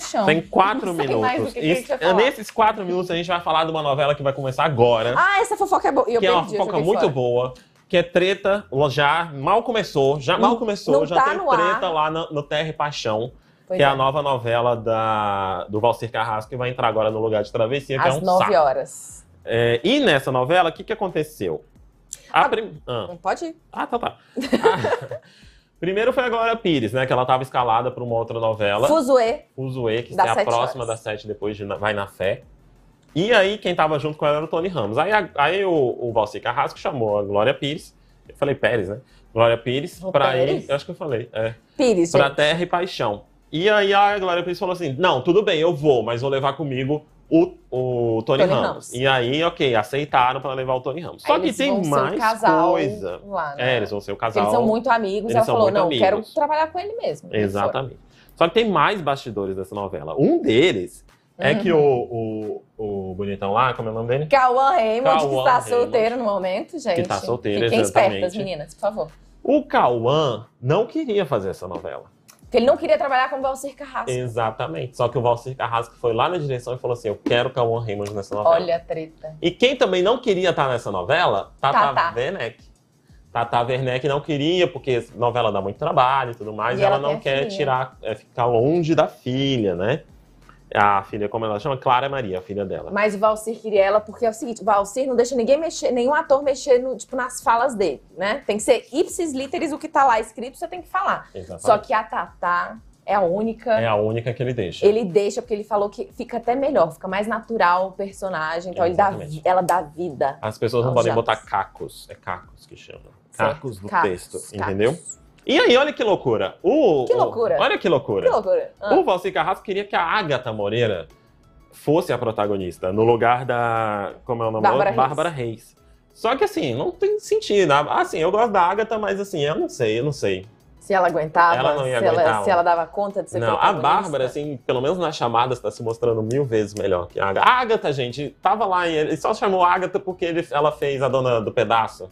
Chão. Tem quatro Não minutos. Que Isso, que nesses quatro minutos a gente vai falar de uma novela que vai começar agora. Ah, essa fofoca é boa. Eu que perdi, é uma fofoca muito fora. boa. Que é treta, já mal começou, já mal começou, Não já tá tem treta ar. lá no, no Terra e Paixão. Pois que é. é. a nova novela da, do Valcir Carrasco, que vai entrar agora no lugar de Travessia, que é Às é um horas. É, e nessa novela, o que, que aconteceu? A, Não ah, prim... ah. Pode ir. Ah, tá, tá. Ah. Primeiro foi a Glória Pires, né? Que ela estava escalada para uma outra novela. Fuzue. Fuzue, que é a próxima horas. das sete depois de Vai na Fé. E aí, quem estava junto com ela era o Tony Ramos. Aí, a, aí o, o Valci Carrasco chamou a Glória Pires. Eu falei Pérez, né? Glória Pires, para ir. Acho que eu falei. É, Pires. Pra gente. Terra e Paixão. E aí a Glória Pires falou assim: Não, tudo bem, eu vou, mas vou levar comigo o, o Tony, Tony Ramos. Ramos. E aí, ok, aceitaram para levar o Tony Ramos. Só aí que tem mais coisa. Lá, né? É, eles vão ser o casal. Eles são muito amigos. Eles ela falou, não, amigos. quero trabalhar com ele mesmo. Exatamente. Só que tem mais bastidores dessa novela. Um deles é que uhum. o, o, o, bonitão lá, como é o nome dele? Cauã Raymond, que está solteiro no momento, tá gente. Que está solteiro, Fiquem exatamente. Fiquem espertas, meninas, por favor. O Cauã não queria fazer essa novela. Porque ele não queria trabalhar com o Valcir Carrasco. Exatamente. Só que o Valcir Carrasco foi lá na direção e falou assim: Eu quero Calmon Raymond nessa novela. Olha a treta. E quem também não queria estar nessa novela, Tata, Tata. Werneck. Tata Werneck não queria, porque novela dá muito trabalho e tudo mais, e, e ela, ela não quer tirar, é, ficar longe da filha, né? A filha, como ela chama? Clara Maria, a filha dela. Mas o Valcir queria ela porque é o seguinte: o Valcir não deixa ninguém mexer, nenhum ator mexer no, tipo, nas falas dele, né? Tem que ser ipsis literis o que tá lá escrito, você tem que falar. Exatamente. Só que a Tatá é a única. É a única que ele deixa. Ele deixa porque ele falou que fica até melhor, fica mais natural o personagem. Então ele dá, ela dá vida. As pessoas não podem botar cacos, é cacos que chama. Cacos certo. do cacos, texto, cacos. entendeu? E aí, olha que loucura. O, que loucura. O, olha que loucura. Que loucura. Ah. O Valci Carrasco queria que a Agatha Moreira fosse a protagonista, no lugar da. Como é o nome Bárbara, Reis. Bárbara Reis. Só que assim, não tem sentido. Assim, eu gosto da Agatha, mas assim, eu não sei, eu não sei. Se ela aguentava, ela se, aguentar, ela, se, ela, dava conta de ser Não, a Bárbara, assim, pelo menos nas chamadas, está se mostrando mil vezes melhor que a Agatha. A Agatha, gente, tava lá e ele só chamou a Agatha porque ele, ela fez a dona do pedaço.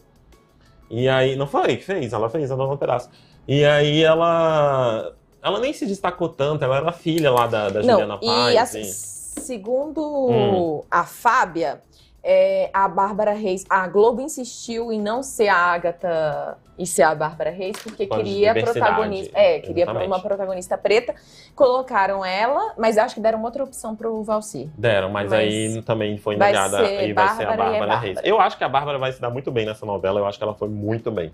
E aí, não falei que fez, ela fez, a nova pedaço. E aí ela. Ela nem se destacou tanto, ela era filha lá da, da não, Juliana Paz. E assim, e... segundo hum. a Fábia, é, a Bárbara Reis, a Globo insistiu em não ser a Agatha e ser a Bárbara Reis, porque queria protagonista. É, queria exatamente. uma protagonista preta. Colocaram ela, mas acho que deram outra opção pro Valci. Deram, mas, mas aí também foi negada e vai Bárbara ser a Bárbara, é Bárbara Reis. Eu acho que a Bárbara vai se dar muito bem nessa novela, eu acho que ela foi muito bem.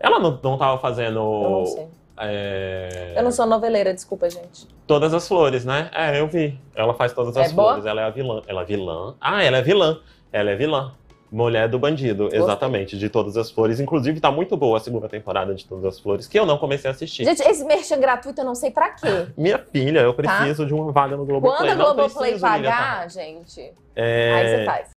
Ela não, não tava fazendo. Eu não sei é... Eu não sou noveleira, desculpa, gente. Todas as flores, né? É, eu vi. Ela faz todas as é flores. Boa? Ela é a vilã. Ela é vilã. Ah, ela é vilã. Ela é vilã. Mulher do Bandido, Gostei. exatamente, de Todas as Flores. Inclusive, tá muito boa a segunda temporada de Todas as Flores, que eu não comecei a assistir. Gente, esse merchan gratuito eu não sei pra quê. Minha filha, eu tá? preciso tá? de uma vaga no Globoplay. Quando a Globoplay pagar, gente, é... aí você faz.